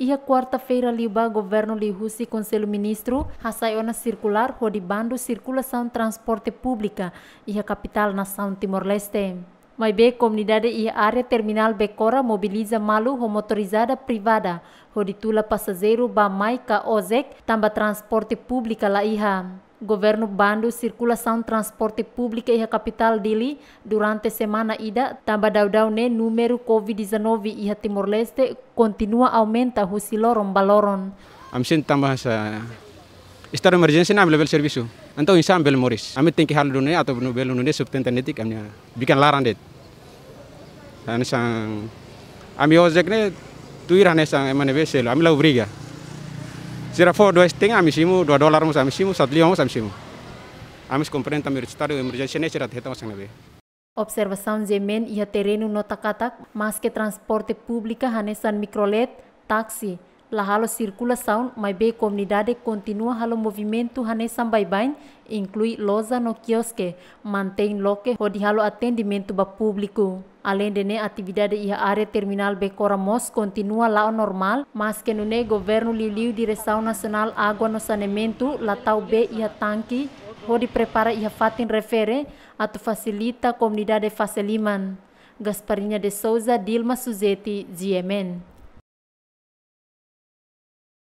Ia quarta-feira liba governo o conselho ministro hasaiu na circular rodibando circulação transporte pública ia capital nação Timor-Leste. Mas bem, comunidade ia área terminal Cora mobiliza malu motorizada privada, roditula passageiro ba Maica Ozek, tamba transporte pública la iha. Governo Bandu circulação transporte público e a capital dele durante semana ida tamba daudau ne número COVID-19 e Timor-Leste continua aumenta husi loron baloron. Amsin tamba sa estado de emergência na level serviço. Então insan bel moris. Amit tem que hal dunu atau bunu bel dunu subtentenetik amnya bikin larang det. San sang ami ojek ne tuirane sang emanebeselo ami lau briga. Sirafo dois tenha amisimu, dua dólar mus amisimu, satu lima mus amisimu. Amis componente universitário emergência nesse rato retamos sangue. Observação de ia terreno nota katak maske transporte publika hanesan mikrolet taksi. la halo circulação, mas bem comunidade continua halo movimento hane sambai bain, inclui loja no quiosque, mantém loque hodi halo atendimento ba público. Além de ne atividade ia área terminal coramos continua lá normal, mas que no ne governo liliu direção nacional água no saneamento, lá tau be ia tanque, hodi prepara ia fatin refere, ato facilita a comunidade faciliman. Gasparinha de Souza, Dilma Suzete, GMN.